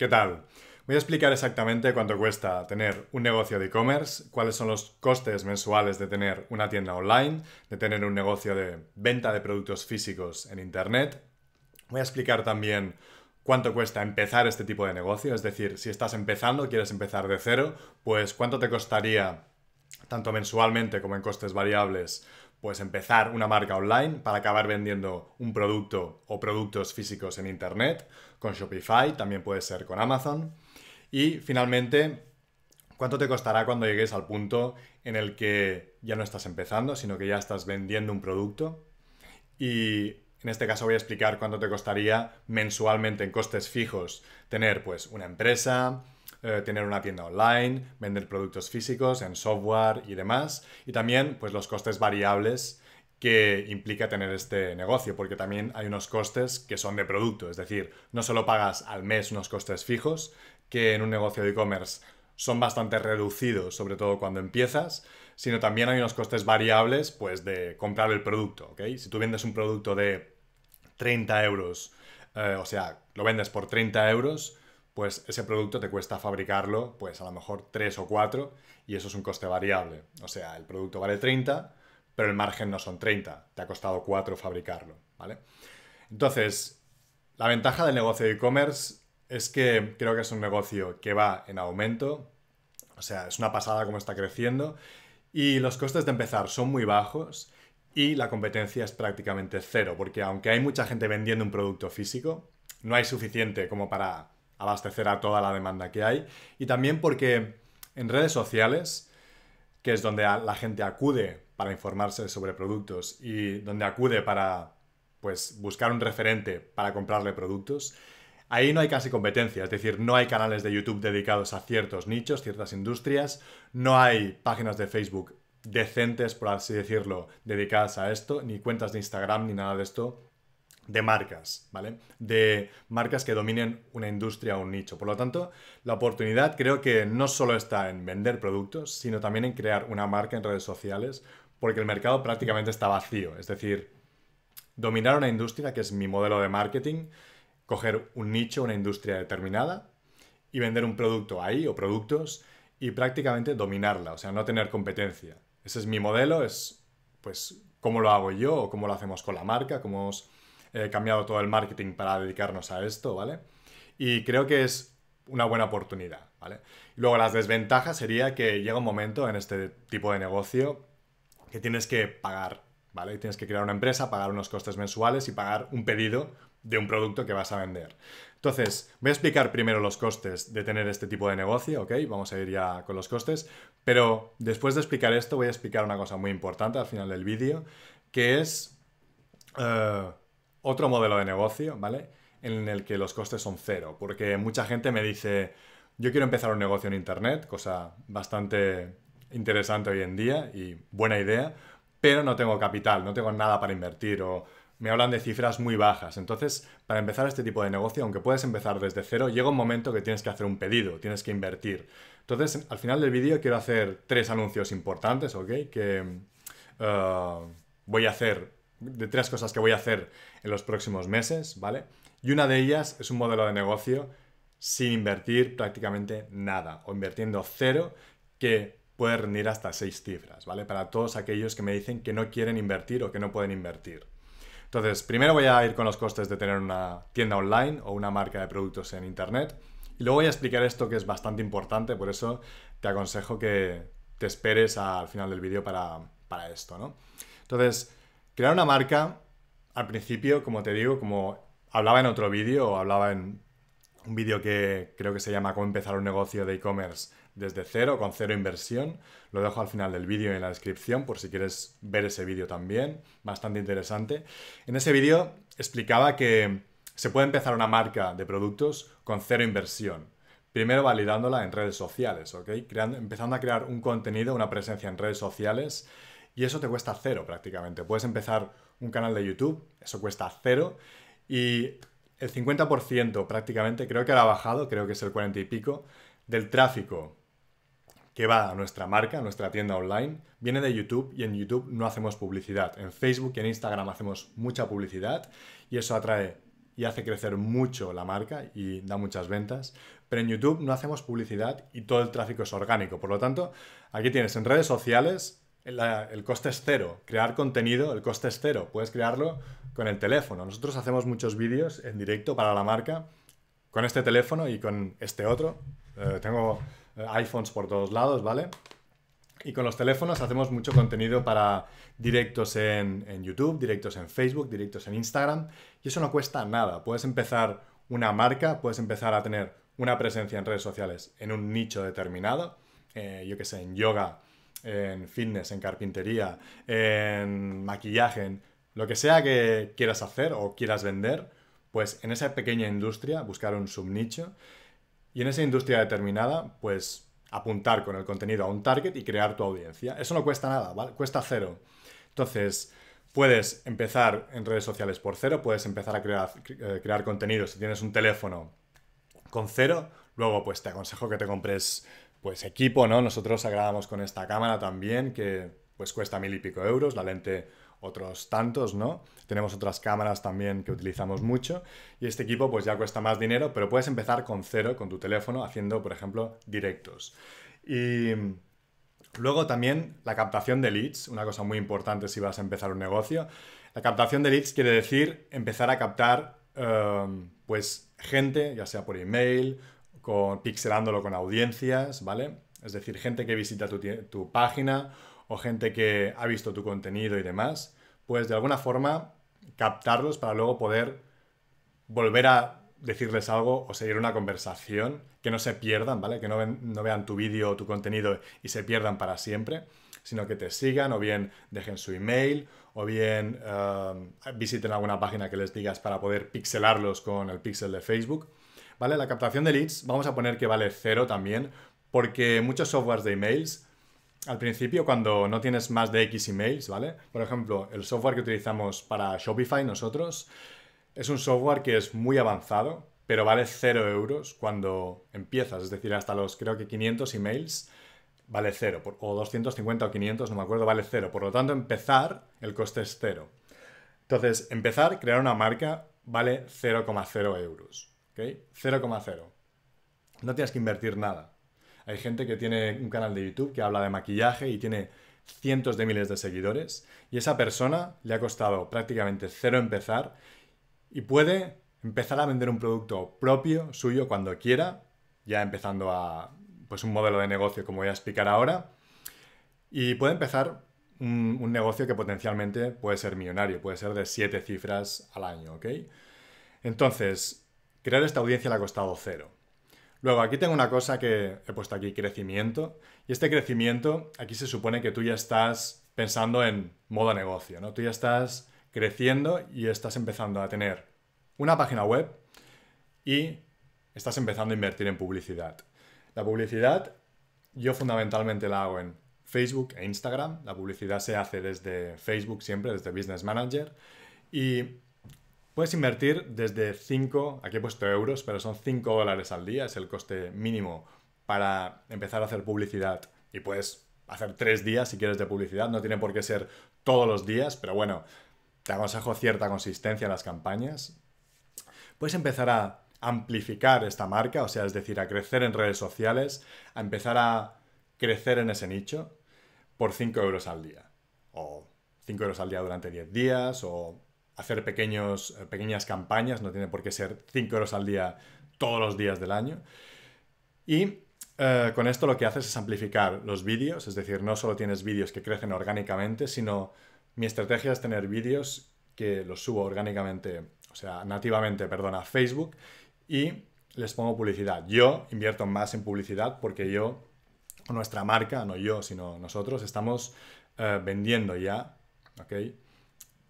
¿Qué tal? Voy a explicar exactamente cuánto cuesta tener un negocio de e-commerce, cuáles son los costes mensuales de tener una tienda online, de tener un negocio de venta de productos físicos en Internet. Voy a explicar también cuánto cuesta empezar este tipo de negocio, es decir, si estás empezando, quieres empezar de cero, pues cuánto te costaría, tanto mensualmente como en costes variables, pues empezar una marca online para acabar vendiendo un producto o productos físicos en Internet, con Shopify, también puede ser con Amazon. Y finalmente, ¿cuánto te costará cuando llegues al punto en el que ya no estás empezando, sino que ya estás vendiendo un producto? Y en este caso voy a explicar cuánto te costaría mensualmente en costes fijos tener pues una empresa, eh, tener una tienda online, vender productos físicos en software y demás, y también pues los costes variables que implica tener este negocio, porque también hay unos costes que son de producto, es decir, no solo pagas al mes unos costes fijos, que en un negocio de e-commerce son bastante reducidos, sobre todo cuando empiezas, sino también hay unos costes variables, pues de comprar el producto, ¿ok? Si tú vendes un producto de 30 euros, eh, o sea, lo vendes por 30 euros, pues ese producto te cuesta fabricarlo, pues a lo mejor 3 o 4, y eso es un coste variable. O sea, el producto vale 30, pero el margen no son 30, te ha costado 4 fabricarlo, ¿vale? Entonces, la ventaja del negocio de e-commerce es que creo que es un negocio que va en aumento, o sea, es una pasada como está creciendo, y los costes de empezar son muy bajos y la competencia es prácticamente cero, porque aunque hay mucha gente vendiendo un producto físico, no hay suficiente como para abastecer a toda la demanda que hay. Y también porque en redes sociales, que es donde la gente acude para informarse sobre productos y donde acude para pues buscar un referente para comprarle productos, ahí no hay casi competencia, es decir, no hay canales de YouTube dedicados a ciertos nichos, ciertas industrias, no hay páginas de Facebook decentes, por así decirlo, dedicadas a esto, ni cuentas de Instagram, ni nada de esto de marcas, ¿vale? De marcas que dominen una industria o un nicho. Por lo tanto, la oportunidad creo que no solo está en vender productos, sino también en crear una marca en redes sociales, porque el mercado prácticamente está vacío. Es decir, dominar una industria, que es mi modelo de marketing, coger un nicho, una industria determinada, y vender un producto ahí o productos y prácticamente dominarla, o sea, no tener competencia. Ese es mi modelo, es pues cómo lo hago yo o cómo lo hacemos con la marca, cómo... He cambiado todo el marketing para dedicarnos a esto, ¿vale? Y creo que es una buena oportunidad, ¿vale? Luego, las desventajas sería que llega un momento en este tipo de negocio que tienes que pagar, ¿vale? Tienes que crear una empresa, pagar unos costes mensuales y pagar un pedido de un producto que vas a vender. Entonces, voy a explicar primero los costes de tener este tipo de negocio, ¿ok? Vamos a ir ya con los costes, pero después de explicar esto voy a explicar una cosa muy importante al final del vídeo, que es eh, otro modelo de negocio, ¿vale? En el que los costes son cero, porque mucha gente me dice, yo quiero empezar un negocio en Internet, cosa bastante interesante hoy en día y buena idea, pero no tengo capital, no tengo nada para invertir o me hablan de cifras muy bajas. Entonces, para empezar este tipo de negocio, aunque puedes empezar desde cero, llega un momento que tienes que hacer un pedido, tienes que invertir. Entonces, al final del vídeo quiero hacer tres anuncios importantes, ¿ok? Que eh, voy a hacer de tres cosas que voy a hacer en los próximos meses, ¿vale? Y una de ellas es un modelo de negocio sin invertir prácticamente nada o invirtiendo cero que puede rendir hasta seis cifras, ¿vale? Para todos aquellos que me dicen que no quieren invertir o que no pueden invertir. Entonces, primero voy a ir con los costes de tener una tienda online o una marca de productos en Internet. Y luego voy a explicar esto que es bastante importante, por eso te aconsejo que te esperes al final del vídeo para, para esto, ¿no? Entonces, Crear una marca, al principio, como te digo, como hablaba en otro vídeo, o hablaba en un vídeo que creo que se llama Cómo empezar un negocio de e-commerce desde cero, con cero inversión. Lo dejo al final del vídeo en la descripción por si quieres ver ese vídeo también, bastante interesante. En ese vídeo explicaba que se puede empezar una marca de productos con cero inversión. Primero validándola en redes sociales, ¿ok? empezando a crear un contenido, una presencia en redes sociales y eso te cuesta cero prácticamente. Puedes empezar un canal de YouTube, eso cuesta cero y el 50% prácticamente, creo que ahora ha bajado, creo que es el 40 y pico, del tráfico que va a nuestra marca, a nuestra tienda online, viene de YouTube y en YouTube no hacemos publicidad. En Facebook y en Instagram hacemos mucha publicidad y eso atrae y hace crecer mucho la marca y da muchas ventas. Pero en YouTube no hacemos publicidad y todo el tráfico es orgánico. Por lo tanto, aquí tienes en redes sociales el coste es cero. Crear contenido, el coste es cero. Puedes crearlo con el teléfono. Nosotros hacemos muchos vídeos en directo para la marca con este teléfono y con este otro. Eh, tengo eh, iPhones por todos lados, ¿vale? Y con los teléfonos hacemos mucho contenido para directos en, YouTube, directos en Facebook, directos en Instagram. Y eso no cuesta nada. Puedes empezar una marca, puedes empezar a tener una presencia en redes sociales en un nicho determinado. Eh, yo que sé, en yoga en fitness, en carpintería, en maquillaje, lo que sea que quieras hacer o quieras vender, pues en esa pequeña industria buscar un subnicho y en esa industria determinada, pues apuntar con el contenido a un target y crear tu audiencia. Eso no cuesta nada, ¿vale? Cuesta cero. Entonces, puedes empezar en redes sociales por cero, puedes empezar a crear, eh, crear contenido si tienes un teléfono con cero. Luego, pues te aconsejo que te compres pues equipo, ¿no? Nosotros grabamos con esta cámara también, que pues cuesta mil y pico euros, la lente otros tantos, ¿no? Tenemos otras cámaras también que utilizamos mucho y este equipo pues ya cuesta más dinero, pero puedes empezar con cero, con tu teléfono, haciendo, por ejemplo, directos. Y luego también la captación de leads, una cosa muy importante si vas a empezar un negocio. La captación de leads quiere decir empezar a captar, eh, pues, gente, ya sea por email, pixelándolo con audiencias, ¿vale? Es decir, gente que visita tu, página o gente que ha visto tu contenido y demás, pues de alguna forma captarlos para luego poder volver a decirles algo o seguir una conversación, que no se pierdan, ¿vale? Que no, vean tu vídeo o tu contenido y se pierdan para siempre, sino que te sigan o bien dejen su email o bien eh, visiten alguna página que les digas para poder pixelarlos con el pixel de Facebook. ¿vale? La captación de leads, vamos a poner que vale cero también, porque muchos softwares de emails, al principio, cuando no tienes más de X emails, ¿vale? Por ejemplo, el software que utilizamos para Shopify nosotros es un software que es muy avanzado, pero vale cero euros cuando empiezas, es decir, hasta los creo que 500 emails vale cero. o 250 o 500, no me acuerdo, vale cero. Por lo tanto, empezar, el coste es cero. Entonces, empezar, crear una marca, vale 0,0 euros. 0,0. No tienes que invertir nada. Hay gente que tiene un canal de YouTube que habla de maquillaje y tiene cientos de miles de seguidores y esa persona le ha costado prácticamente cero empezar y puede empezar a vender un producto propio suyo cuando quiera, ya empezando a pues un modelo de negocio como voy a explicar ahora y puede empezar un, negocio que potencialmente puede ser millonario, puede ser de siete cifras al año, ¿ok? Entonces, Crear esta audiencia le ha costado cero. Luego, aquí tengo una cosa que he puesto aquí, crecimiento. Y este crecimiento, aquí se supone que tú ya estás pensando en modo negocio, ¿no? Tú ya estás creciendo y estás empezando a tener una página web y estás empezando a invertir en publicidad. La publicidad yo fundamentalmente la hago en Facebook e Instagram. La publicidad se hace desde Facebook siempre, desde Business Manager. Y Puedes invertir desde 5, aquí he puesto euros, pero son 5 dólares al día, es el coste mínimo para empezar a hacer publicidad. Y puedes hacer 3 días si quieres de publicidad, no tiene por qué ser todos los días, pero bueno, te aconsejo cierta consistencia en las campañas. Puedes empezar a amplificar esta marca, o sea, es decir, a crecer en redes sociales, a empezar a crecer en ese nicho por 5 euros al día. O 5 euros al día durante 10 días, o hacer pequeños, eh, pequeñas campañas, no tiene por qué ser 5 euros al día todos los días del año. Y eh, con esto lo que haces es amplificar los vídeos, es decir, no solo tienes vídeos que crecen orgánicamente, sino mi estrategia es tener vídeos que los subo orgánicamente, o sea, nativamente, perdona, a Facebook y les pongo publicidad. Yo invierto más en publicidad porque yo, nuestra marca, no yo, sino nosotros, estamos eh, vendiendo ya, ¿ok?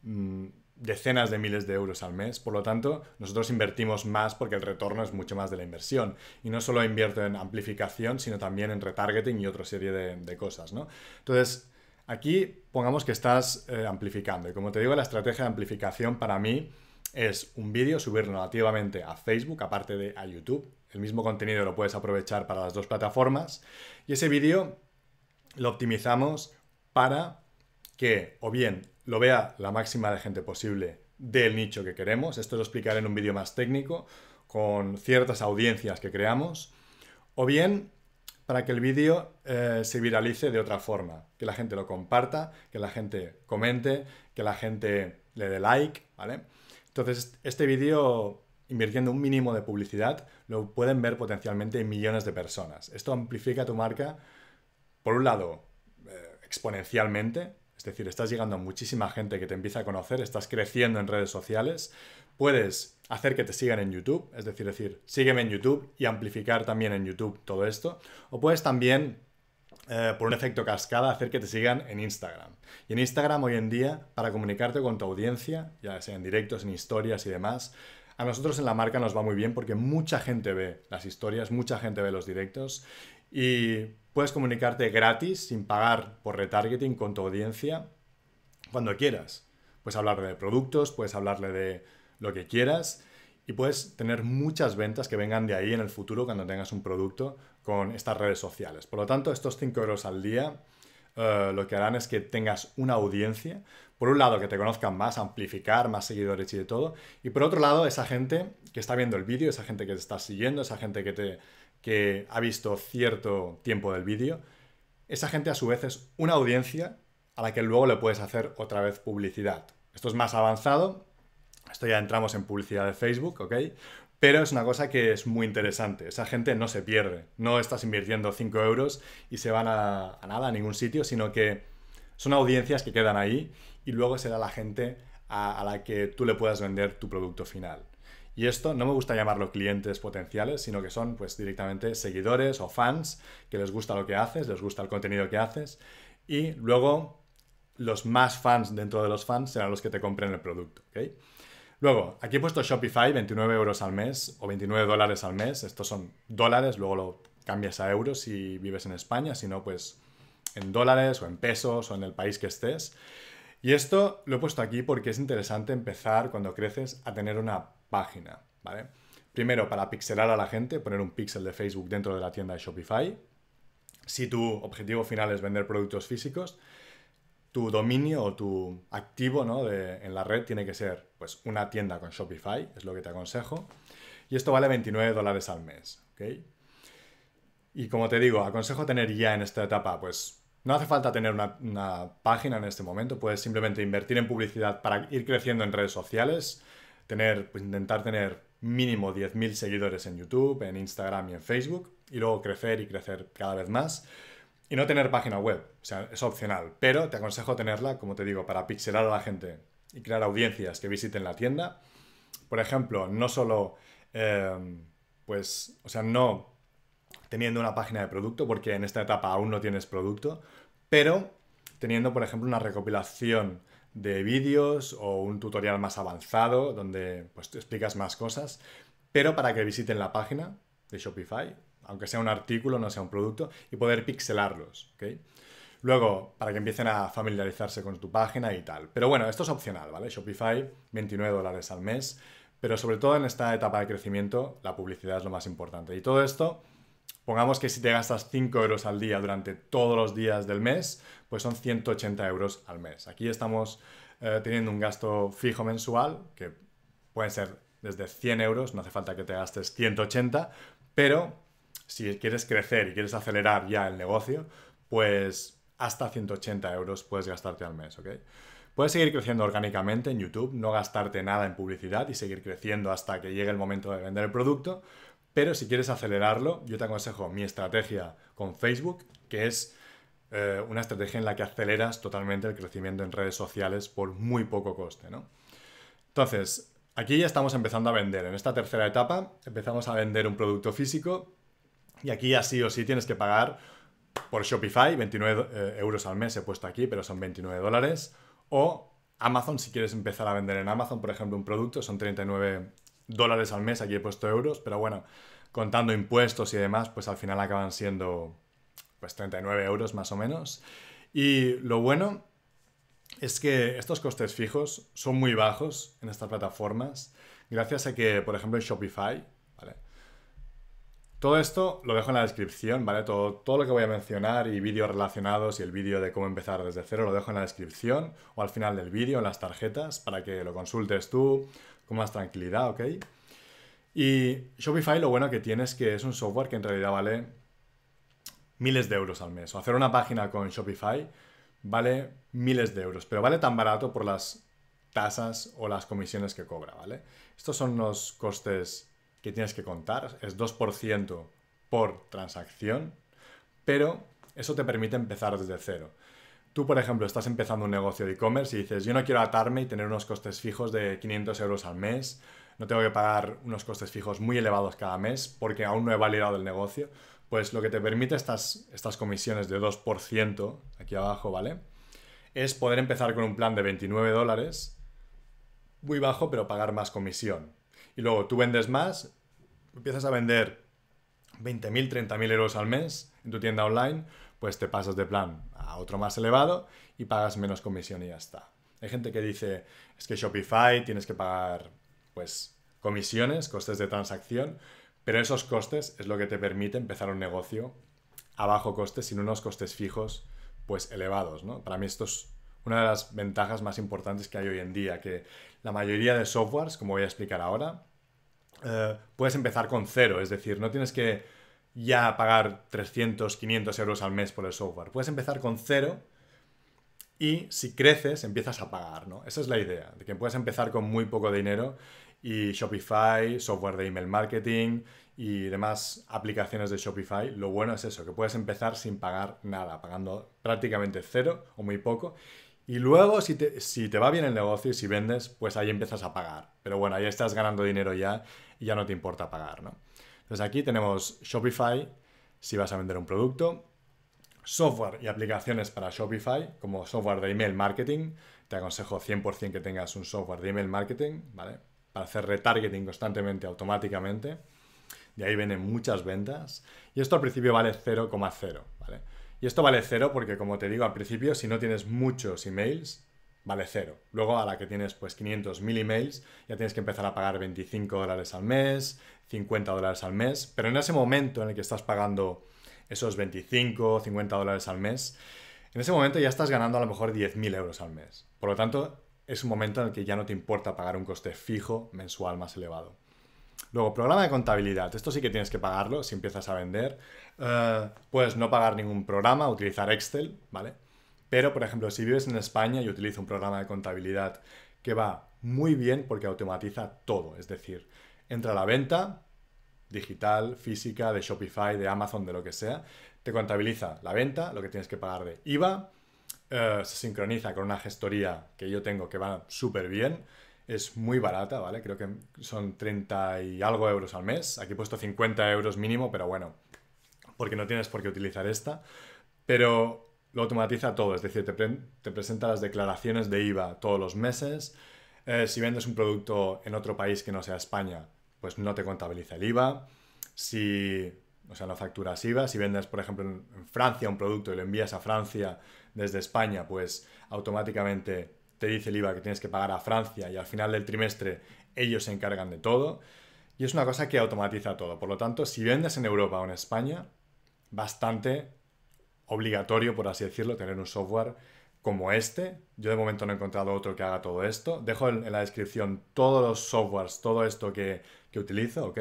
Mm, decenas de miles de euros al mes. Por lo tanto, nosotros invertimos más porque el retorno es mucho más de la inversión. Y no solo invierto en amplificación, sino también en retargeting y otra serie de, cosas, Entonces, aquí pongamos que estás eh, amplificando. Y como te digo, la estrategia de amplificación para mí es un vídeo, subirlo nativamente a Facebook, aparte de a YouTube. El mismo contenido lo puedes aprovechar para las dos plataformas. Y ese vídeo lo optimizamos para que o bien lo vea la máxima de gente posible del nicho que queremos. Esto lo explicaré en un vídeo más técnico, con ciertas audiencias que creamos. O bien para que el vídeo eh, se viralice de otra forma, que la gente lo comparta, que la gente comente, que la gente le dé like, ¿vale? Entonces, este vídeo, invirtiendo un mínimo de publicidad, lo pueden ver potencialmente millones de personas. Esto amplifica tu marca, por un lado, eh, exponencialmente, es decir, estás llegando a muchísima gente que te empieza a conocer, estás creciendo en redes sociales, puedes hacer que te sigan en YouTube, es decir, decir, sígueme en YouTube y amplificar también en YouTube todo esto, o puedes también eh, por un efecto cascada, hacer que te sigan en Instagram. Y en Instagram hoy en día, para comunicarte con tu audiencia, ya sea en directos, en historias y demás, a nosotros en la marca nos va muy bien porque mucha gente ve las historias, mucha gente ve los directos y Puedes comunicarte gratis, sin pagar por retargeting con tu audiencia, cuando quieras. Puedes hablarle de productos, puedes hablarle de lo que quieras y puedes tener muchas ventas que vengan de ahí en el futuro cuando tengas un producto con estas redes sociales. Por lo tanto, estos 5 euros al día eh, lo que harán es que tengas una audiencia, por un lado que te conozcan más, amplificar más seguidores y de todo, y por otro lado esa gente que está viendo el vídeo, esa gente que te está siguiendo, esa gente que te que ha visto cierto tiempo del vídeo, esa gente a su vez es una audiencia a la que luego le puedes hacer otra vez publicidad. Esto es más avanzado, esto ya entramos en publicidad de Facebook, ¿ok? Pero es una cosa que es muy interesante. Esa gente no se pierde. No estás invirtiendo 5 euros y se van a, nada, a ningún sitio, sino que son audiencias que quedan ahí y luego será la gente a la que tú le puedas vender tu producto final. Y esto no me gusta llamarlo clientes potenciales, sino que son pues directamente seguidores o fans que les gusta lo que haces, les gusta el contenido que haces y luego los más fans dentro de los fans serán los que te compren el producto, Luego, aquí he puesto Shopify, 29 euros al mes o 29 dólares al mes. Estos son dólares, luego lo cambias a euros si vives en España, si no, pues en dólares o en pesos o en el país que estés. Y esto lo he puesto aquí porque es interesante empezar cuando creces a tener una página, ¿vale? Primero, para pixelar a la gente, poner un pixel de Facebook dentro de la tienda de Shopify. Si tu objetivo final es vender productos físicos, tu dominio o tu activo en la red tiene que ser pues, una tienda con Shopify, es lo que te aconsejo. Y esto vale 29 dólares al mes. Y como te digo, aconsejo tener ya en esta etapa, pues no hace falta tener una página en este momento, puedes simplemente invertir en publicidad para ir creciendo en redes sociales pues, intentar tener mínimo 10.000 seguidores en YouTube, en Instagram y en Facebook, y luego crecer y crecer cada vez más. Y no tener página web, o sea, es opcional, pero te aconsejo tenerla, como te digo, para pixelar a la gente y crear audiencias que visiten la tienda. Por ejemplo, no solo, em, pues, o sea, no teniendo una página de producto, porque en esta etapa aún no tienes producto, pero teniendo, por ejemplo, una recopilación de vídeos o un tutorial más avanzado donde pues, te explicas más cosas, pero para que visiten la página de Shopify, aunque sea un artículo, no sea un producto, y poder pixelarlos. Luego, para que empiecen a familiarizarse con tu página y tal. Pero bueno, esto es opcional, ¿vale? Shopify, 29 dólares al mes. Pero sobre todo en esta etapa de crecimiento, la publicidad es lo más importante. Y todo esto Pongamos que si te gastas 5 euros al día durante todos los días del mes, pues son 180 euros al mes. Aquí estamos eh, teniendo un gasto fijo mensual, que puede ser desde 100 euros, no hace falta que te gastes 180, pero si quieres crecer y quieres acelerar ya el negocio, pues hasta 180 euros puedes gastarte al mes, ¿ok? Puedes seguir creciendo orgánicamente en YouTube, no gastarte nada en publicidad y seguir creciendo hasta que llegue el momento de vender el producto, pero si quieres acelerarlo, yo te aconsejo mi estrategia con Facebook, que es eh, una estrategia en la que aceleras totalmente el crecimiento en redes sociales por muy poco coste, Entonces, aquí ya estamos empezando a vender. En esta tercera etapa empezamos a vender un producto físico y aquí así o sí tienes que pagar por Shopify, 29 eh, euros al mes he puesto aquí, pero son 29 dólares, o Amazon, si quieres empezar a vender en Amazon, por ejemplo, un producto, son 39 dólares al mes, aquí he puesto euros, pero bueno, contando impuestos y demás, pues al final acaban siendo pues 39 euros más o menos. Y lo bueno es que estos costes fijos son muy bajos en estas plataformas, gracias a que, por ejemplo, Shopify, ¿vale? Todo esto lo dejo en la descripción, ¿vale? Todo, todo lo que voy a mencionar y vídeos relacionados y el vídeo de cómo empezar desde cero lo dejo en la descripción o al final del vídeo, en las tarjetas, para que lo consultes tú con más tranquilidad, ¿ok? Y Shopify lo bueno que tiene es que es un software que en realidad vale miles de euros al mes. O hacer una página con Shopify vale miles de euros, pero vale tan barato por las tasas o las comisiones que cobra, ¿vale? Estos son los costes que tienes que contar, es 2% por transacción, pero eso te permite empezar desde cero. Tú, por ejemplo, estás empezando un negocio de e-commerce y dices, yo no quiero atarme y tener unos costes fijos de 500 euros al mes, no tengo que pagar unos costes fijos muy elevados cada mes porque aún no he validado el negocio, pues lo que te permite estas, estas comisiones de 2% aquí abajo, ¿vale? Es poder empezar con un plan de 29 dólares, muy bajo, pero pagar más comisión. Y luego tú vendes más, empiezas a vender 20.000, 30.000 euros al mes en tu tienda online, pues te pasas de plan a otro más elevado y pagas menos comisión y ya está. Hay gente que dice, es que Shopify tienes que pagar, pues, comisiones, costes de transacción, pero esos costes es lo que te permite empezar un negocio a bajo coste, sin unos costes fijos, pues, elevados, ¿no? Para mí esto es una de las ventajas más importantes que hay hoy en día, que la mayoría de softwares, como voy a explicar ahora, eh, puedes empezar con cero, es decir, no tienes que ya pagar 300, 500 euros al mes por el software. Puedes empezar con cero y si creces empiezas a pagar, ¿no? Esa es la idea, de que puedes empezar con muy poco dinero y Shopify, software de email marketing y demás aplicaciones de Shopify, lo bueno es eso, que puedes empezar sin pagar nada, pagando prácticamente cero o muy poco. Y luego, si te, si te va bien el negocio y si vendes, pues ahí empiezas a pagar. Pero bueno, ahí estás ganando dinero ya y ya no te importa pagar, ¿no? Entonces aquí tenemos Shopify, si vas a vender un producto, software y aplicaciones para Shopify, como software de email marketing. Te aconsejo 100% que tengas un software de email marketing, ¿vale? Para hacer retargeting constantemente, automáticamente. De ahí vienen muchas ventas. Y esto al principio vale 0,0, ¿vale? Y esto vale 0 porque, como te digo, al principio, si no tienes muchos emails, vale cero. Luego a la que tienes pues 500 mil emails, ya tienes que empezar a pagar 25 dólares al mes, 50 dólares al mes, pero en ese momento en el que estás pagando esos 25, 50 dólares al mes, en ese momento ya estás ganando a lo mejor 10.000 euros al mes. Por lo tanto, es un momento en el que ya no te importa pagar un coste fijo mensual más elevado. Luego, programa de contabilidad. Esto sí que tienes que pagarlo si empiezas a vender. Eh, puedes no pagar ningún programa, utilizar Excel, ¿vale? Pero, por ejemplo, si vives en España, y utilizo un programa de contabilidad que va muy bien porque automatiza todo. Es decir, entra a la venta digital, física, de Shopify, de Amazon, de lo que sea. Te contabiliza la venta, lo que tienes que pagar de IVA. Eh, se sincroniza con una gestoría que yo tengo que va súper bien. Es muy barata, ¿vale? Creo que son 30 y algo euros al mes. Aquí he puesto 50 euros mínimo, pero bueno, porque no tienes por qué utilizar esta. Pero lo automatiza todo, es decir, te, presenta las declaraciones de IVA todos los meses. Eh, si vendes un producto en otro país que no sea España, pues no te contabiliza el IVA. Si, o sea, no facturas IVA. Si vendes, por ejemplo, en Francia un producto y lo envías a Francia desde España, pues automáticamente te dice el IVA que tienes que pagar a Francia y al final del trimestre ellos se encargan de todo. Y es una cosa que automatiza todo. Por lo tanto, si vendes en Europa o en España, bastante obligatorio, por así decirlo, tener un software como este. Yo de momento no he encontrado otro que haga todo esto. Dejo en, la descripción todos los softwares, todo esto que, utilizo, ¿ok?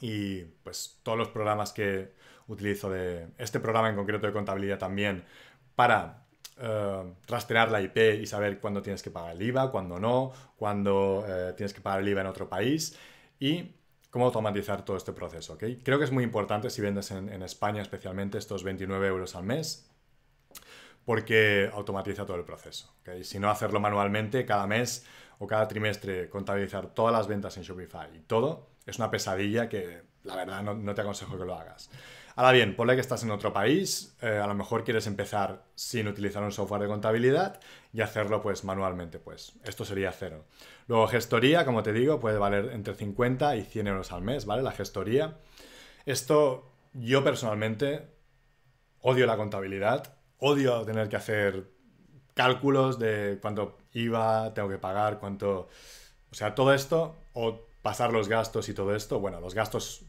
Y pues todos los programas que utilizo de este programa en concreto de contabilidad también para eh, rastrear la IP y saber cuándo tienes que pagar el IVA, cuándo no, cuándo eh, tienes que pagar el IVA en otro país. Y cómo automatizar todo este proceso. ¿okay? Creo que es muy importante si vendes en, España especialmente estos 29 euros al mes porque automatiza todo el proceso. Si no hacerlo manualmente, cada mes o cada trimestre contabilizar todas las ventas en Shopify y todo, es una pesadilla que la verdad no te aconsejo que lo hagas. Ahora bien, ponle que estás en otro país, eh, a lo mejor quieres empezar sin utilizar un software de contabilidad y hacerlo pues manualmente, pues esto sería cero. Luego gestoría, como te digo, puede valer entre 50 y 100 euros al mes, ¿vale? La gestoría. Esto yo personalmente odio la contabilidad, odio tener que hacer cálculos de cuánto IVA tengo que pagar, cuánto... O sea, todo esto, o pasar los gastos y todo esto, bueno, los gastos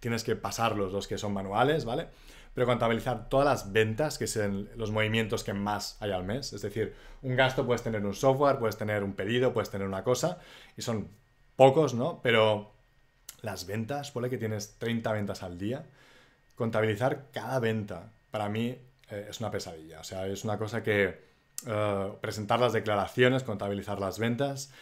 tienes que pasar los que son manuales, ¿vale? Pero contabilizar todas las ventas, que son los movimientos que más hay al mes. Es decir, un gasto puedes tener un software, puedes tener un pedido, puedes tener una cosa, y son pocos, ¿no? Pero las ventas, ponle que tienes 30 ventas al día. Contabilizar cada venta, para mí, eh, es una pesadilla. O sea, es una cosa que eh, presentar las declaraciones, contabilizar las ventas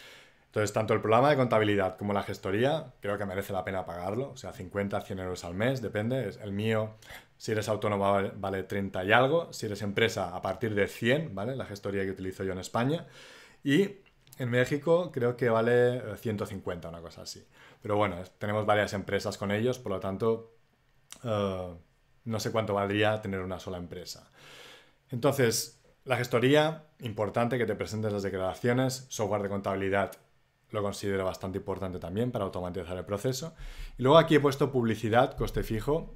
entonces, tanto el programa de contabilidad como la gestoría, creo que merece la pena pagarlo, o sea, 50, 100 euros al mes, depende. El mío, si eres autónomo, vale, 30 y algo, si eres empresa, a partir de 100, ¿vale? La gestoría que utilizo yo en España. Y en México creo que vale 150, eh, una cosa así. Pero bueno, tenemos varias empresas con ellos, por lo tanto, eh, no sé cuánto valdría tener una sola empresa. Entonces, la gestoría, importante que te presentes las declaraciones, software de contabilidad, lo considero bastante importante también para automatizar el proceso. Y luego aquí he puesto publicidad, coste fijo,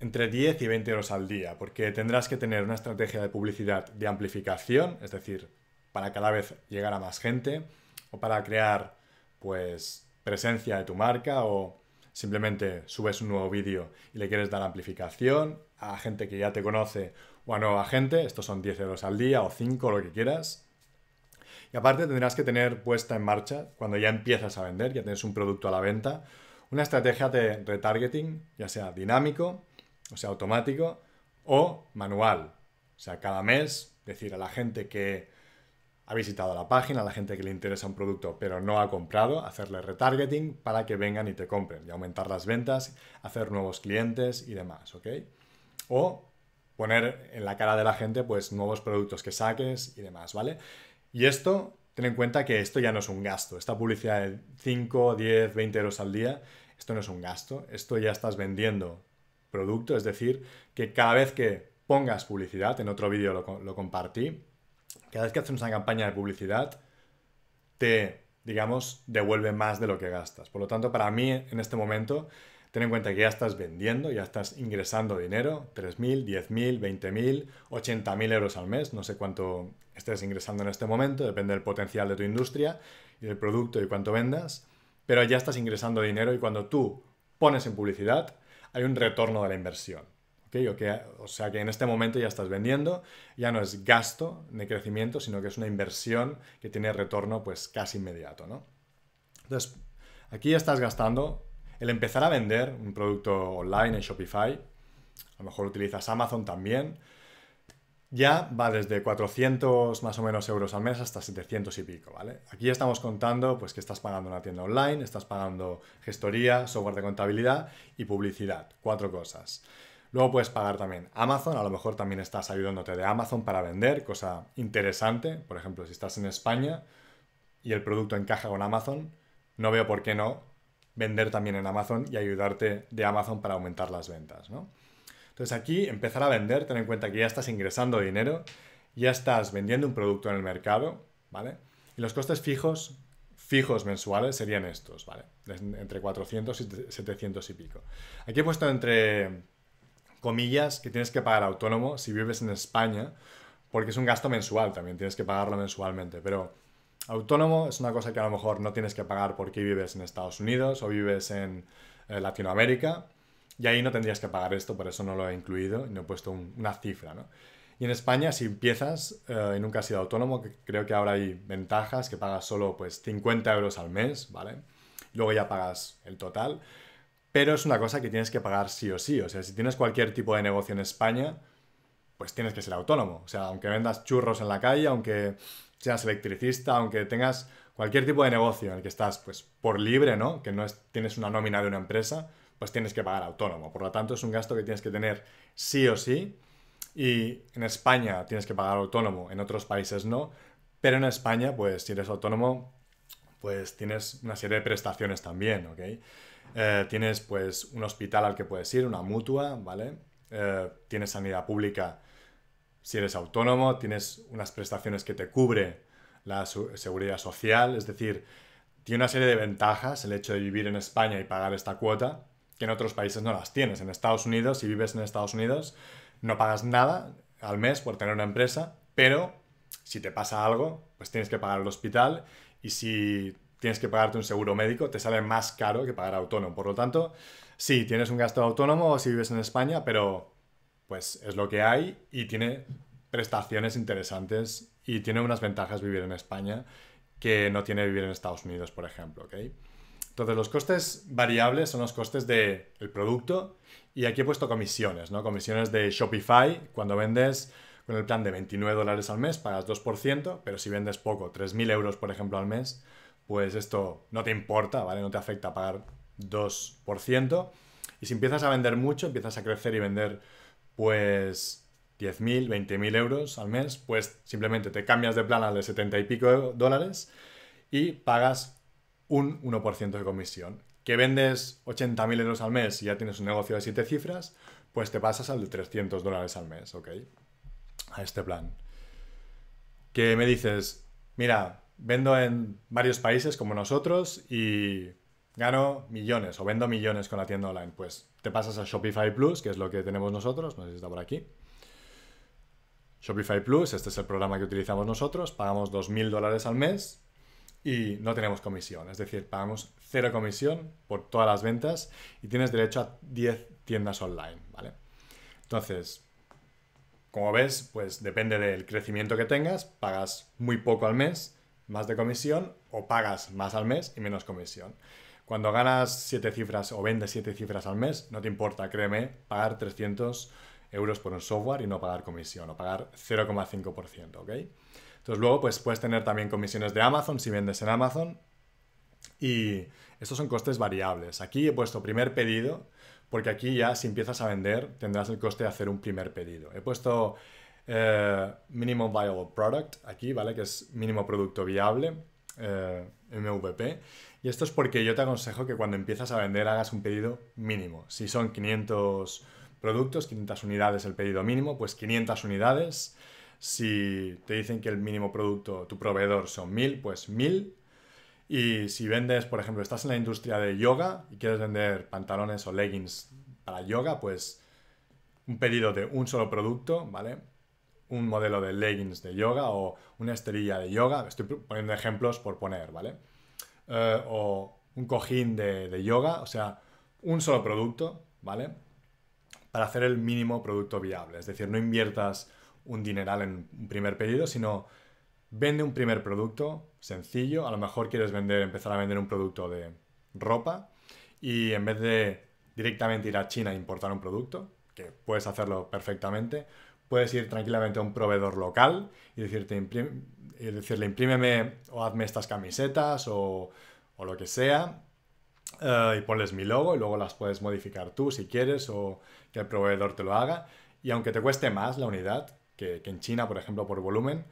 entre 10 y 20 euros al día, porque tendrás que tener una estrategia de publicidad de amplificación, es decir, para cada vez llegar a más gente, o para crear pues presencia de tu marca, o simplemente subes un nuevo vídeo y le quieres dar amplificación a gente que ya te conoce o a nueva gente, estos son 10 euros al día o 5, lo que quieras. Y aparte tendrás que tener puesta en marcha, cuando ya empiezas a vender, ya tienes un producto a la venta, una estrategia de retargeting, ya sea dinámico, o sea, automático, o manual. O sea, cada mes, decir a la gente que ha visitado la página, a la gente que le interesa un producto pero no ha comprado, hacerle retargeting para que vengan y te compren y aumentar las ventas, hacer nuevos clientes y demás, ¿ok? O poner en la cara de la gente pues nuevos productos que saques y demás, ¿vale? Y esto, ten en cuenta que esto ya no es un gasto. Esta publicidad de 5, 10, 20 euros al día, esto no es un gasto. Esto ya estás vendiendo producto. Es decir, que cada vez que pongas publicidad, en otro vídeo lo, compartí, cada vez que haces una campaña de publicidad, te, digamos, devuelve más de lo que gastas. Por lo tanto, para mí, en este momento, Ten en cuenta que ya estás vendiendo, ya estás ingresando dinero, 3.000, 10.000, 20.000, 80.000 euros al mes, no sé cuánto estés ingresando en este momento, depende del potencial de tu industria y del producto y cuánto vendas, pero ya estás ingresando dinero y cuando tú pones en publicidad hay un retorno de la inversión. O, sea que en este momento ya estás vendiendo, ya no es gasto de crecimiento, sino que es una inversión que tiene retorno pues casi inmediato. ¿no? Entonces, aquí estás gastando el empezar a vender un producto online en Shopify, a lo mejor utilizas Amazon también, ya va desde 400 más o menos euros al mes hasta 700 y pico, ¿vale? Aquí estamos contando pues que estás pagando una tienda online, estás pagando gestoría, software de contabilidad y publicidad, cuatro cosas. Luego puedes pagar también Amazon, a lo mejor también estás ayudándote de Amazon para vender, cosa interesante, por ejemplo, si estás en España y el producto encaja con Amazon, no veo por qué no vender también en Amazon y ayudarte de Amazon para aumentar las ventas. ¿no? Entonces aquí empezar a vender, ten en cuenta que ya estás ingresando dinero, ya estás vendiendo un producto en el mercado, ¿vale? Y los costes fijos, fijos mensuales serían estos, ¿vale? Entre 400 y 700 y pico. Aquí he puesto entre comillas que tienes que pagar autónomo si vives en España, porque es un gasto mensual también, tienes que pagarlo mensualmente, pero autónomo es una cosa que a lo mejor no tienes que pagar porque vives en Estados Unidos o vives en eh, Latinoamérica. Y ahí no tendrías que pagar esto, por eso no lo he incluido y no he puesto una cifra, ¿no? Y en España, si empiezas eh, y nunca has sido autónomo, que creo que ahora hay ventajas, que pagas solo pues 50 euros al mes, ¿vale? Luego ya pagas el total. Pero es una cosa que tienes que pagar sí o sí. O sea, si tienes cualquier tipo de negocio en España, pues tienes que ser autónomo. O sea, aunque vendas churros en la calle, aunque seas electricista, aunque tengas cualquier tipo de negocio en el que estás pues por libre, ¿no? Que no tienes una nómina de una empresa, pues tienes que pagar autónomo. Por lo tanto, es un gasto que tienes que tener sí o sí. Y en España tienes que pagar autónomo, en otros países no. Pero en España, pues si eres autónomo, pues tienes una serie de prestaciones también, ¿ok? Eh, tienes pues un hospital al que puedes ir, una mutua, ¿vale? Eh, tienes sanidad pública si eres autónomo, tienes unas prestaciones que te cubre la seguridad social, es decir, tiene una serie de ventajas el hecho de vivir en España y pagar esta cuota, que en otros países no las tienes. En Estados Unidos, si vives en Estados Unidos, no pagas nada al mes por tener una empresa, pero si te pasa algo, pues tienes que pagar el hospital y si tienes que pagarte un seguro médico, te sale más caro que pagar autónomo. Por lo tanto, sí, tienes un gasto autónomo si vives en España, pero pues es lo que hay y tiene prestaciones interesantes y tiene unas ventajas vivir en España que no tiene vivir en Estados Unidos, por ejemplo, ¿ok? Entonces, los costes variables son los costes del producto y aquí he puesto comisiones, ¿no? Comisiones de Shopify, cuando vendes con el plan de 29 dólares al mes pagas 2%, pero si vendes poco, 3.000 euros, por ejemplo, al mes, pues esto no te importa, ¿vale? No te afecta pagar 2%. Y si empiezas a vender mucho, empiezas a crecer y vender pues 10.000, 20.000 euros al mes, pues simplemente te cambias de plan al de 70 y pico dólares y pagas un 1% de comisión. Que vendes 80.000 euros al mes y ya tienes un negocio de 7 cifras, pues te pasas al de 300 dólares al mes, ¿ok? A este plan. Que me dices, mira, vendo en varios países como nosotros y gano millones o vendo millones con la tienda online, pues te pasas a Shopify Plus, que es lo que tenemos nosotros, no sé si está por aquí. Shopify Plus, este es el programa que utilizamos nosotros, pagamos 2.000 dólares al mes y no tenemos comisión, es decir, pagamos cero comisión por todas las ventas y tienes derecho a 10 tiendas online, ¿vale? Entonces, como ves, pues depende del crecimiento que tengas, pagas muy poco al mes, más de comisión, o pagas más al mes y menos comisión. Cuando ganas 7 cifras o vendes 7 cifras al mes, no te importa, créeme, pagar 300 euros por un software y no pagar comisión o pagar 0,5%, ¿ok? Entonces luego pues puedes tener también comisiones de Amazon si vendes en Amazon y estos son costes variables. Aquí he puesto primer pedido porque aquí ya si empiezas a vender tendrás el coste de hacer un primer pedido. He puesto eh, Minimum Viable Product aquí, ¿vale? Que es mínimo producto viable, eh, MVP. Y esto es porque yo te aconsejo que cuando empiezas a vender hagas un pedido mínimo. Si son 500 productos, 500 unidades el pedido mínimo, pues 500 unidades. Si te dicen que el mínimo producto, tu proveedor son 1000, pues 1000. Y si vendes, por ejemplo, estás en la industria de yoga y quieres vender pantalones o leggings para yoga, pues un pedido de un solo producto, ¿vale? Un modelo de leggings de yoga o una esterilla de yoga. Estoy poniendo ejemplos por poner, ¿vale? Eh, o un cojín de, yoga, o sea, un solo producto, ¿vale? Para hacer el mínimo producto viable. Es decir, no inviertas un dineral en un primer pedido, sino vende un primer producto sencillo. A lo mejor quieres vender, empezar a vender un producto de ropa y en vez de directamente ir a China e importar un producto, que puedes hacerlo perfectamente, puedes ir tranquilamente a un proveedor local y, decirte, decirle imprímeme o hazme estas camisetas o, lo que sea eh, y ponles mi logo y luego las puedes modificar tú si quieres o que el proveedor te lo haga. Y aunque te cueste más la unidad que, en China, por ejemplo, por volumen,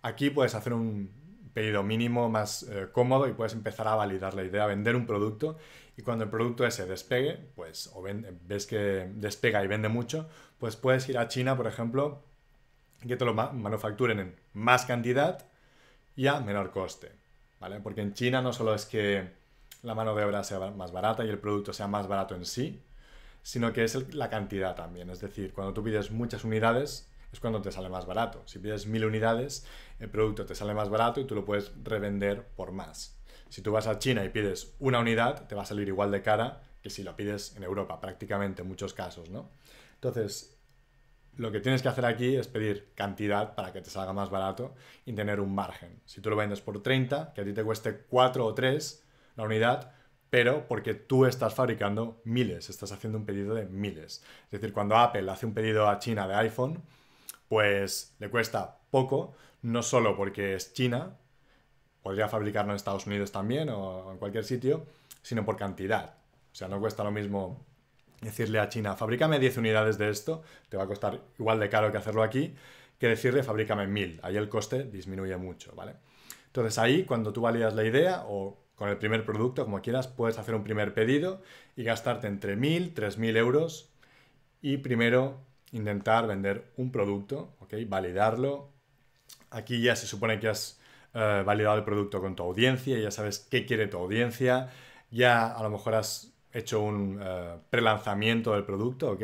aquí puedes hacer un pedido mínimo más eh, cómodo y puedes empezar a validar la idea, a vender un producto y cuando el producto ese despegue, pues, o ves que despega y vende mucho, pues puedes ir a China, por ejemplo, que te lo manufacturen en más cantidad y a menor coste, ¿vale? Porque en China no solo es que la mano de obra sea más barata y el producto sea más barato en sí, sino que es la cantidad también. Es decir, cuando tú pides muchas unidades, es cuando te sale más barato. Si pides mil unidades, el producto te sale más barato y tú lo puedes revender por más. Si tú vas a China y pides una unidad, te va a salir igual de cara que si lo pides en Europa, prácticamente en muchos casos, ¿no? Entonces, lo que tienes que hacer aquí es pedir cantidad para que te salga más barato y tener un margen. Si tú lo vendes por 30, que a ti te cueste 4 o 3 la unidad, pero porque tú estás fabricando miles, estás haciendo un pedido de miles. Es decir, cuando Apple hace un pedido a China de iPhone, pues le cuesta poco, no solo porque es China, podría fabricarlo en Estados Unidos también o en cualquier sitio, sino por cantidad. O sea, no cuesta lo mismo decirle a China, fabrícame 10 unidades de esto, te va a costar igual de caro que hacerlo aquí, que decirle, fabrícame 1000. Ahí el coste disminuye mucho, ¿vale? Entonces ahí, cuando tú validas la idea o con el primer producto, como quieras, puedes hacer un primer pedido y gastarte entre 1.000, 3.000 euros y primero intentar vender un producto, ¿ok? Validarlo. Aquí ya se supone que has eh, validado el producto con tu audiencia, ya sabes qué quiere tu audiencia, ya a lo mejor has hecho un eh, prelanzamiento del producto, ¿ok?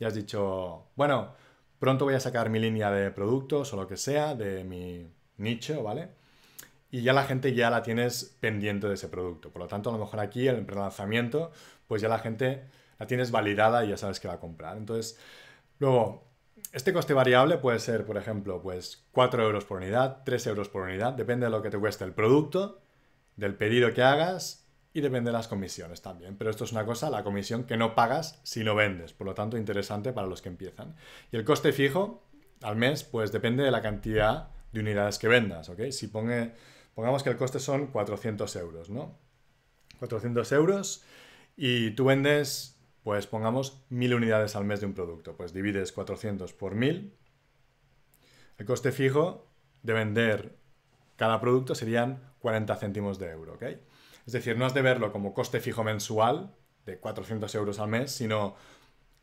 Y has dicho, bueno, pronto voy a sacar mi línea de productos o lo que sea, de mi nicho, ¿vale? Y ya la gente ya la tienes pendiente de ese producto. Por lo tanto, a lo mejor aquí el prelanzamiento, pues ya la gente la tienes validada y ya sabes que va a comprar. Entonces, luego, este coste variable puede ser, por ejemplo, pues 4 euros por unidad, 3 euros por unidad, depende de lo que te cueste el producto, del pedido que hagas y depende de las comisiones también. Pero esto es una cosa, la comisión que no pagas si no vendes, por lo tanto interesante para los que empiezan. Y el coste fijo al mes, pues depende de la cantidad de unidades que vendas, ¿ok? Si pongamos que el coste son 400 euros, ¿no? 400 euros y tú vendes pues pongamos 1000 unidades al mes de un producto, pues divides 400 por 1000. El coste fijo de vender cada producto serían 40 céntimos de euro, Es decir, no has de verlo como coste fijo mensual de 400 euros al mes, sino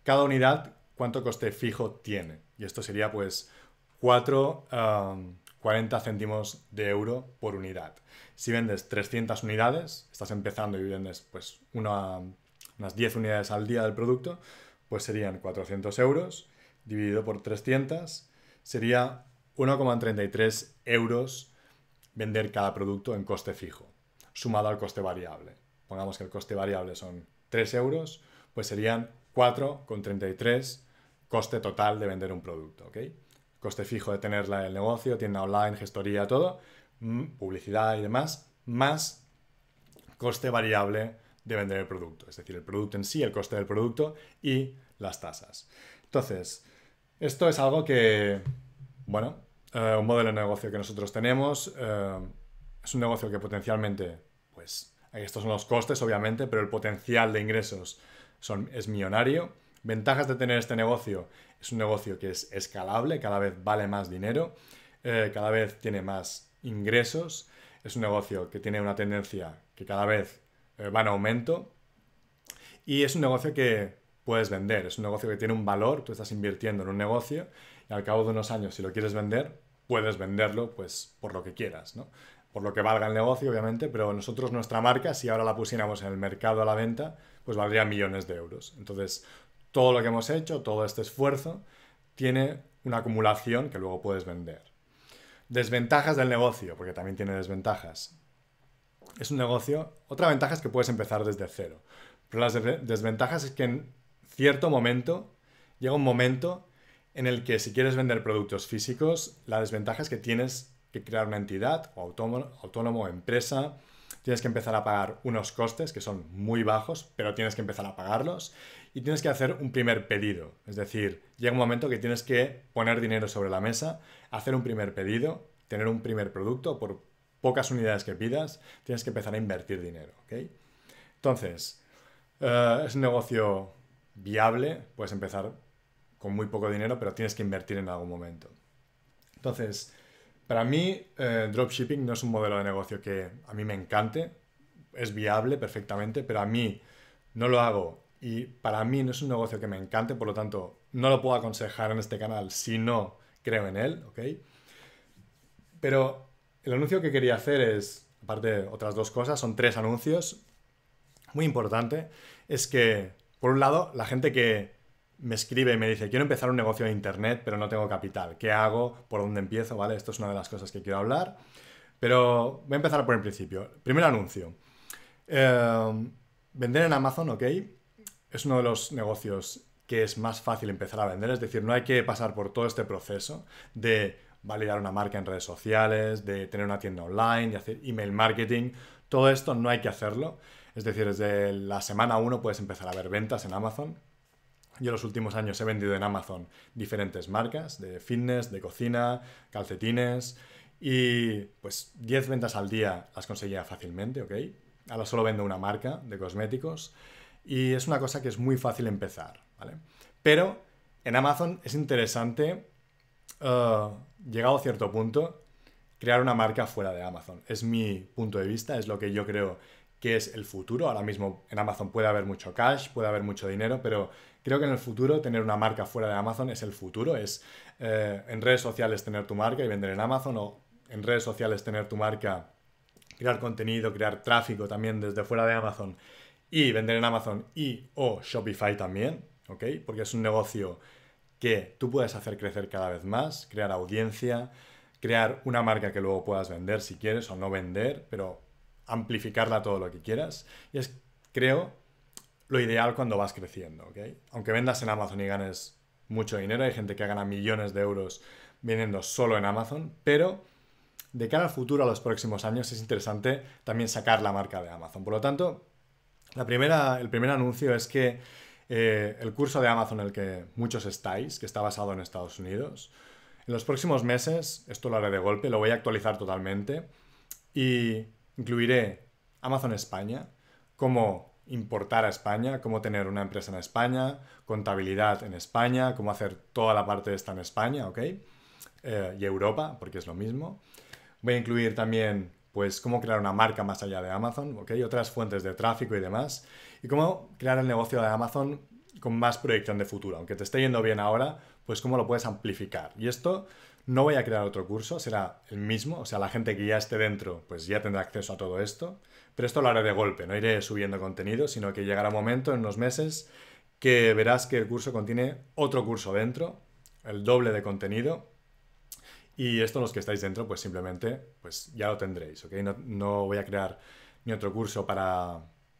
cada unidad cuánto coste fijo tiene. Y esto sería pues 4, 40 um, céntimos de euro por unidad. Si vendes 300 unidades, estás empezando y vendes pues una unas 10 unidades al día del producto, pues serían 400 euros dividido por 300, sería 1,33 euros vender cada producto en coste fijo, sumado al coste variable. Pongamos que el coste variable son 3 euros, pues serían 4,33 coste total de vender un producto, ¿ok? Coste fijo de tenerla en el negocio, tienda online, gestoría, todo, mm, publicidad y demás, más coste variable de vender el producto, es decir, el producto en sí, el coste del producto y las tasas. Entonces, esto es algo que, bueno, eh, un modelo de negocio que nosotros tenemos eh, es un negocio que potencialmente, pues, estos son los costes, obviamente, pero el potencial de ingresos son, es millonario. Ventajas de tener este negocio, es un negocio que es escalable, cada vez vale más dinero, eh, cada vez tiene más ingresos, es un negocio que tiene una tendencia que cada vez eh, van a aumento y es un negocio que puedes vender, es un negocio que tiene un valor, tú estás invirtiendo en un negocio y al cabo de unos años si lo quieres vender, puedes venderlo pues por lo que quieras, ¿no? Por lo que valga el negocio, obviamente, pero nosotros nuestra marca, si ahora la pusiéramos en el mercado a la venta, pues valdría millones de euros. Entonces, todo lo que hemos hecho, todo este esfuerzo, tiene una acumulación que luego puedes vender. Desventajas del negocio, porque también tiene desventajas es un negocio. Otra ventaja es que puedes empezar desde cero. Pero las desventajas es que en cierto momento, llega un momento en el que si quieres vender productos físicos, la desventaja es que tienes que crear una entidad o autónomo, o empresa, tienes que empezar a pagar unos costes que son muy bajos, pero tienes que empezar a pagarlos y tienes que hacer un primer pedido. Es decir, llega un momento que tienes que poner dinero sobre la mesa, hacer un primer pedido, tener un primer producto por pocas unidades que pidas, tienes que empezar a invertir dinero. ¿ok? Entonces, eh, es un negocio viable, puedes empezar con muy poco dinero, pero tienes que invertir en algún momento. Entonces, para mí, eh, dropshipping no es un modelo de negocio que a mí me encante, es viable perfectamente, pero a mí no lo hago y para mí no es un negocio que me encante, por lo tanto, no lo puedo aconsejar en este canal si no creo en él, ¿ok? Pero el anuncio que quería hacer es, aparte de otras dos cosas, son tres anuncios. Muy importante es que, por un lado, la gente que me escribe y me dice, quiero empezar un negocio de internet, pero no tengo capital. ¿Qué hago? ¿Por dónde empiezo? ¿Vale? Esto es una de las cosas que quiero hablar. Pero voy a empezar por el principio. Primer anuncio. Em, vender en Amazon, ¿ok? Es uno de los negocios que es más fácil empezar a vender. Es decir, no hay que pasar por todo este proceso de validar una marca en redes sociales, de tener una tienda online, de hacer email marketing. Todo esto no hay que hacerlo. Es decir, desde la semana 1 puedes empezar a ver ventas en Amazon. Yo en los últimos años he vendido en Amazon diferentes marcas de fitness, de cocina, calcetines y pues 10 ventas al día las conseguía fácilmente, ¿ok? Ahora solo vendo una marca de cosméticos y es una cosa que es muy fácil empezar, ¿vale? Pero en Amazon es interesante eh, llegado a cierto punto, crear una marca fuera de Amazon. Es mi punto de vista, es lo que yo creo que es el futuro. Ahora mismo en Amazon puede haber mucho cash, puede haber mucho dinero, pero creo que en el futuro tener una marca fuera de Amazon es el futuro. Es eh, en redes sociales tener tu marca y vender en Amazon o en redes sociales tener tu marca, crear contenido, crear tráfico también desde fuera de Amazon y vender en Amazon y o Shopify también, ¿ok? Porque es un negocio que tú puedes hacer crecer cada vez más, crear audiencia, crear una marca que luego puedas vender si quieres o no vender, pero amplificarla todo lo que quieras. Y es, creo, lo ideal cuando vas creciendo, ¿ok? Aunque vendas en Amazon y ganes mucho dinero, hay gente que gana millones de euros vendiendo solo en Amazon, pero de cara al futuro, a los próximos años, es interesante también sacar la marca de Amazon. Por lo tanto, la primera, el primer anuncio es que eh, el curso de Amazon en el que muchos estáis, que está basado en Estados Unidos. En los próximos meses, esto lo haré de golpe, lo voy a actualizar totalmente y incluiré Amazon España, cómo importar a España, cómo tener una empresa en España, contabilidad en España, cómo hacer toda la parte de esta en España, ¿ok? Eh, y Europa, porque es lo mismo. Voy a incluir también, pues, cómo crear una marca más allá de Amazon, Otras fuentes de tráfico y demás y cómo crear el negocio de Amazon con más proyección de futuro. Aunque te esté yendo bien ahora, pues cómo lo puedes amplificar. Y esto no voy a crear otro curso, será el mismo, o sea, la gente que ya esté dentro, pues ya tendrá acceso a todo esto, pero esto lo haré de golpe, no iré subiendo contenido, sino que llegará un momento en unos meses que verás que el curso contiene otro curso dentro, el doble de contenido, y esto los que estáis dentro, pues simplemente, pues ya lo tendréis, ¿ok? No, no voy a crear ni otro curso para,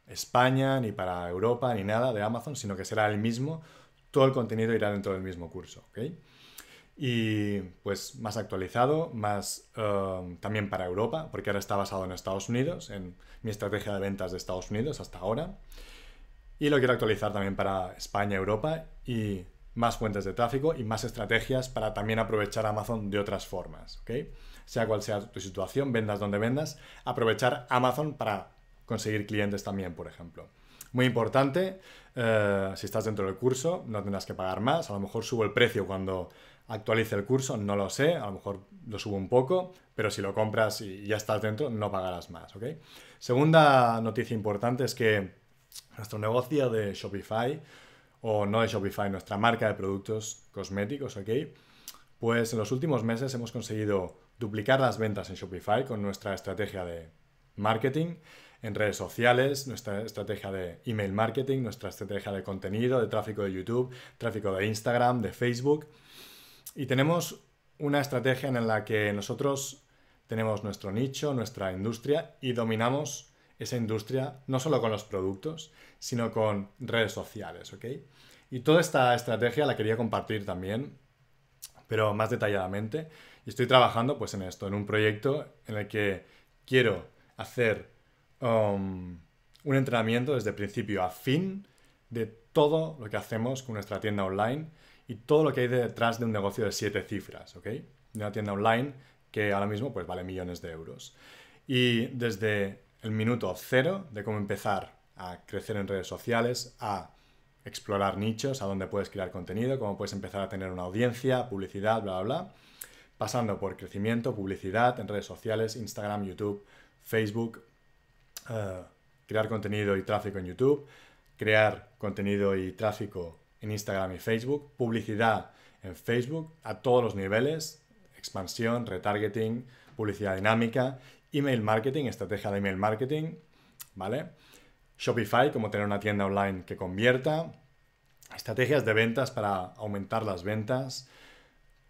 España, ni para Europa, ni nada de Amazon, sino que será el mismo. Todo el contenido irá dentro del mismo curso. ¿ok? Y pues más actualizado, más um, también para Europa, porque ahora está basado en Estados Unidos, en mi estrategia de ventas de Estados Unidos hasta ahora. Y lo quiero actualizar también para España, Europa y más fuentes de tráfico y más estrategias para también aprovechar Amazon de otras formas. ¿ok? Sea cual sea tu situación, vendas donde vendas, aprovechar Amazon para conseguir clientes también, por ejemplo. Muy importante, eh, si estás dentro del curso, no tendrás que pagar más. A lo mejor subo el precio cuando actualice el curso, no lo sé, a lo mejor lo subo un poco, pero si lo compras y ya estás dentro, no pagarás más, Segunda noticia importante es que nuestro negocio de Shopify, o no de Shopify, nuestra marca de productos cosméticos, ¿ok? Pues en los últimos meses hemos conseguido duplicar las ventas en Shopify con nuestra estrategia de marketing en redes sociales, nuestra estrategia de email marketing, nuestra estrategia de contenido, de tráfico de YouTube, tráfico de Instagram, de Facebook. Y tenemos una estrategia en la que nosotros tenemos nuestro nicho, nuestra industria y dominamos esa industria no solo con los productos, sino con redes sociales, ¿ok? Y toda esta estrategia la quería compartir también, pero más detalladamente. Y estoy trabajando pues en esto, en un proyecto en el que quiero hacer Um, un entrenamiento desde principio a fin de todo lo que hacemos con nuestra tienda online y todo lo que hay detrás de un negocio de siete cifras, ¿ok? De una tienda online que ahora mismo pues vale millones de euros. Y desde el minuto cero de cómo empezar a crecer en redes sociales, a explorar nichos, a dónde puedes crear contenido, cómo puedes empezar a tener una audiencia, publicidad, bla, bla, bla. Pasando por crecimiento, publicidad en redes sociales, Instagram, YouTube, Facebook, crear contenido y tráfico en YouTube, crear contenido y tráfico en Instagram y Facebook, publicidad en Facebook a todos los niveles, expansión, retargeting, publicidad dinámica, email marketing, estrategia de email marketing, ¿vale? Shopify, como tener una tienda online que convierta, estrategias de ventas para aumentar las ventas,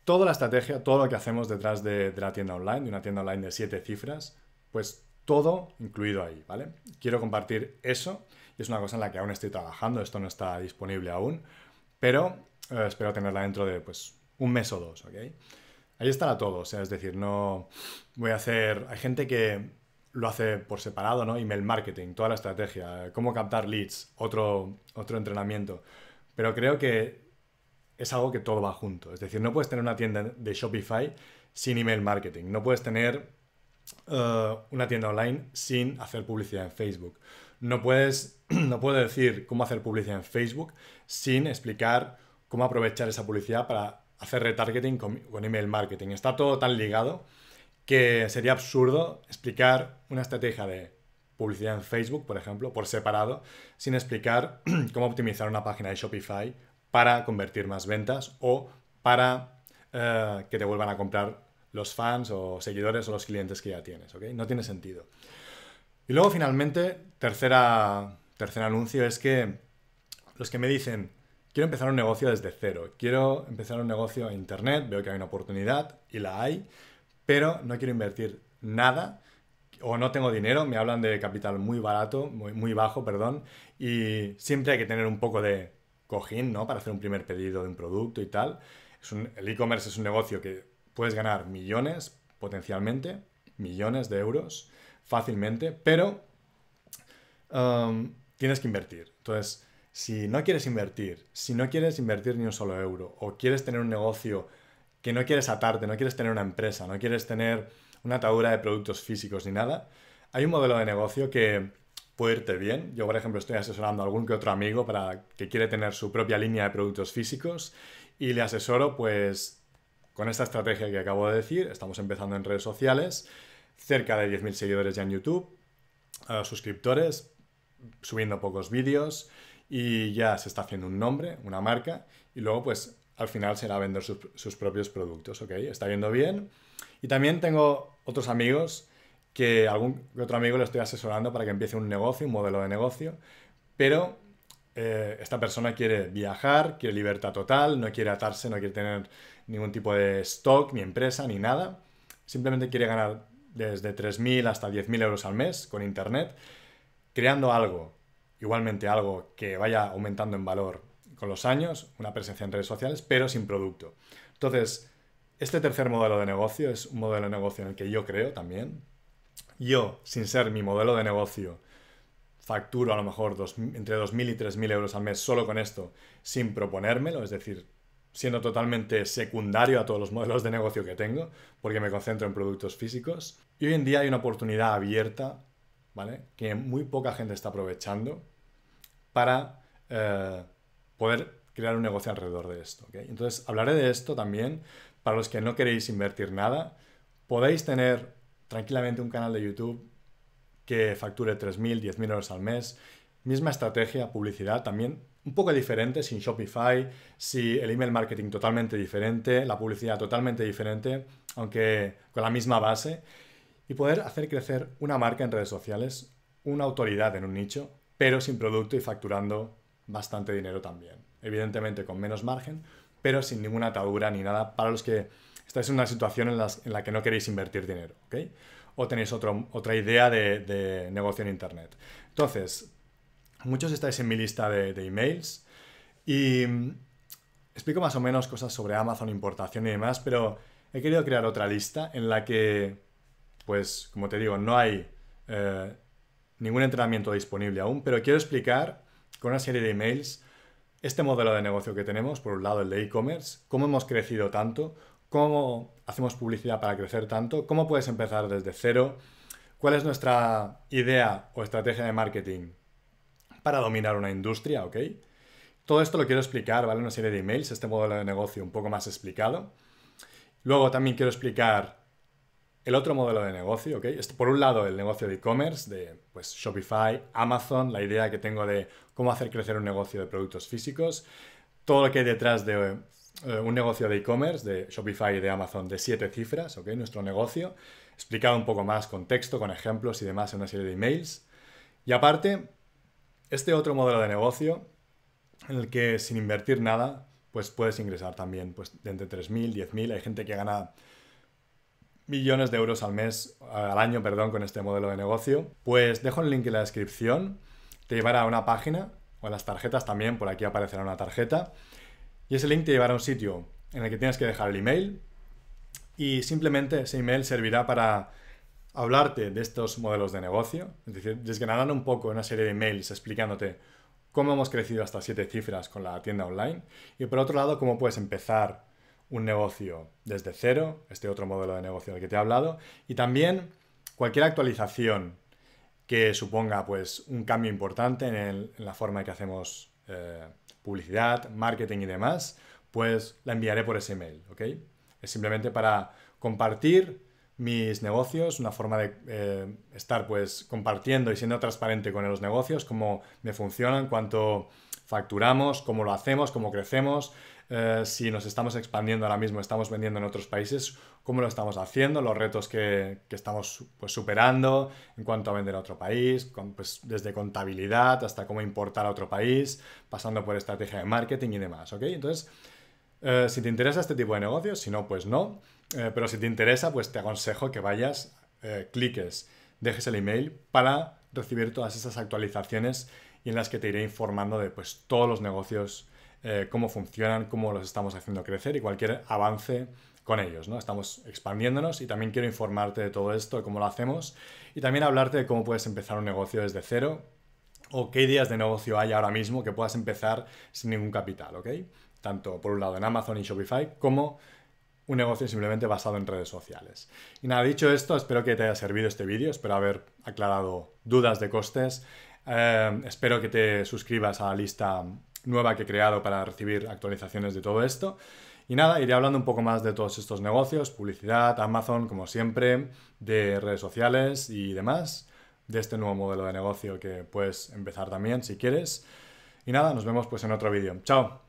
toda la estrategia, todo lo que hacemos detrás de, de la tienda online, de una tienda online de siete cifras, pues todo incluido ahí, ¿vale? Quiero compartir eso y es una cosa en la que aún estoy trabajando, esto no está disponible aún, pero eh, espero tenerla dentro de pues un mes o dos, ¿ok? Ahí estará todo, o sea, es decir, no voy a hacer, hay gente que lo hace por separado, ¿no? Email marketing, toda la estrategia, cómo captar leads, otro, otro entrenamiento, pero creo que es algo que todo va junto, es decir, no puedes tener una tienda de Shopify sin email marketing, no puedes tener eh, una tienda online sin hacer publicidad en Facebook. No puedes, no puedo decir cómo hacer publicidad en Facebook sin explicar cómo aprovechar esa publicidad para hacer retargeting con, email marketing. Está todo tan ligado que sería absurdo explicar una estrategia de publicidad en Facebook, por ejemplo, por separado, sin explicar cómo optimizar una página de Shopify para convertir más ventas o para eh, que te vuelvan a comprar los fans o seguidores o los clientes que ya tienes, ¿ok? No tiene sentido. Y luego finalmente, tercera, tercer anuncio es que los que me dicen, quiero empezar un negocio desde cero, quiero empezar un negocio en Internet, veo que hay una oportunidad y la hay, pero no quiero invertir nada o no tengo dinero, me hablan de capital muy barato, muy, muy bajo, perdón, y siempre hay que tener un poco de cojín, ¿no? Para hacer un primer pedido de un producto y tal. Es el e-commerce es un negocio que puedes ganar millones, potencialmente, millones de euros fácilmente, pero um, tienes que invertir. Entonces, si no quieres invertir, si no quieres invertir ni un solo euro, o quieres tener un negocio que no quieres atarte, no quieres tener una empresa, no quieres tener una atadura de productos físicos ni nada, hay un modelo de negocio que puede irte bien. Yo, por ejemplo, estoy asesorando a algún que otro amigo para que quiere tener su propia línea de productos físicos y le asesoro, pues, con esta estrategia que acabo de decir, estamos empezando en redes sociales, cerca de 10.000 seguidores ya en YouTube, eh, suscriptores, subiendo pocos vídeos y ya se está haciendo un nombre, una marca y luego pues al final será vender sus, propios productos, ¿ok? Está yendo bien. Y también tengo otros amigos que algún otro amigo le estoy asesorando para que empiece un negocio, un modelo de negocio, pero eh, esta persona quiere viajar, quiere libertad total, no quiere atarse, no quiere tener ningún tipo de stock, ni empresa, ni nada. Simplemente quiere ganar desde 3.000 hasta 10.000 euros al mes con Internet, creando algo, igualmente algo que vaya aumentando en valor con los años, una presencia en redes sociales, pero sin producto. Entonces, este tercer modelo de negocio es un modelo de negocio en el que yo creo también. Yo, sin ser mi modelo de negocio, facturo a lo mejor dos, entre 2.000 y 3.000 euros al mes solo con esto, sin proponérmelo, es decir, siendo totalmente secundario a todos los modelos de negocio que tengo, porque me concentro en productos físicos. Y hoy en día hay una oportunidad abierta, ¿vale? Que muy poca gente está aprovechando para eh, poder crear un negocio alrededor de esto. Entonces, hablaré de esto también para los que no queréis invertir nada. Podéis tener tranquilamente un canal de YouTube que facture 3.000, 10.000 euros al mes. Misma estrategia, publicidad, también un poco diferente, sin Shopify, si el email marketing totalmente diferente, la publicidad totalmente diferente, aunque con la misma base, y poder hacer crecer una marca en redes sociales, una autoridad en un nicho, pero sin producto y facturando bastante dinero también. Evidentemente con menos margen, pero sin ninguna atadura ni nada para los que estáis en una situación en, la que no queréis invertir dinero, ¿ok? O tenéis otra idea de negocio en Internet. Entonces, Muchos estáis en mi lista de, emails y mm, explico más o menos cosas sobre Amazon, importación y demás, pero he querido crear otra lista en la que, pues, como te digo, no hay eh, ningún entrenamiento disponible aún, pero quiero explicar con una serie de emails este modelo de negocio que tenemos, por un lado el de e-commerce, cómo hemos crecido tanto, cómo hacemos publicidad para crecer tanto, cómo puedes empezar desde cero, cuál es nuestra idea o estrategia de marketing para dominar una industria, ¿ok? Todo esto lo quiero explicar, ¿vale? Una serie de emails, este modelo de negocio un poco más explicado. Luego también quiero explicar el otro modelo de negocio, ¿ok? Por un lado, el negocio de e-commerce, de pues, Shopify, Amazon, la idea que tengo de cómo hacer crecer un negocio de productos físicos, todo lo que hay detrás de eh, un negocio de e-commerce, de Shopify y de Amazon, de siete cifras, ¿ok? Nuestro negocio, explicado un poco más con texto, con ejemplos y demás en una serie de emails. Y aparte, este otro modelo de negocio, en el que sin invertir nada, pues puedes ingresar también pues, de entre 3.000, 10.000. Hay gente que gana millones de euros al mes, al año, perdón, con este modelo de negocio. Pues dejo el link en la descripción. Te llevará a una página o a las tarjetas también. Por aquí aparecerá una tarjeta. Y ese link te llevará a un sitio en el que tienes que dejar el email. Y simplemente ese email servirá para hablarte de estos modelos de negocio, es decir, desgranar un poco una serie de mails explicándote cómo hemos crecido hasta siete cifras con la tienda online y por otro lado cómo puedes empezar un negocio desde cero, este otro modelo de negocio del que te he hablado, y también cualquier actualización que suponga pues un cambio importante en, la forma en que hacemos eh, publicidad, marketing y demás, pues la enviaré por ese mail, ¿ok? Es simplemente para compartir mis negocios, una forma de eh, estar pues compartiendo y siendo transparente con los negocios, cómo me funcionan, cuánto facturamos, cómo lo hacemos, cómo crecemos, eh, si nos estamos expandiendo ahora mismo, estamos vendiendo en otros países, cómo lo estamos haciendo, los retos que, estamos pues, superando en cuanto a vender a otro país, pues, desde contabilidad hasta cómo importar a otro país, pasando por estrategia de marketing y demás, okay Entonces, eh, si te interesa este tipo de negocios, si no, pues no. Eh, pero si te interesa, pues te aconsejo que vayas, eh, cliques, dejes el email para recibir todas esas actualizaciones y en las que te iré informando de pues, todos los negocios, eh, cómo funcionan, cómo los estamos haciendo crecer y cualquier avance con ellos. ¿no? Estamos expandiéndonos y también quiero informarte de todo esto, de cómo lo hacemos y también hablarte de cómo puedes empezar un negocio desde cero o qué ideas de negocio hay ahora mismo que puedas empezar sin ningún capital, ¿ok? Tanto por un lado en Amazon y Shopify como un negocio simplemente basado en redes sociales. Y nada, dicho esto, espero que te haya servido este vídeo, espero haber aclarado dudas de costes. Em, espero que te suscribas a la lista nueva que he creado para recibir actualizaciones de todo esto. Y nada, iré hablando un poco más de todos estos negocios, publicidad, Amazon, como siempre, de redes sociales y demás, de este nuevo modelo de negocio que puedes empezar también si quieres. Y nada, nos vemos pues en otro vídeo. ¡Chao!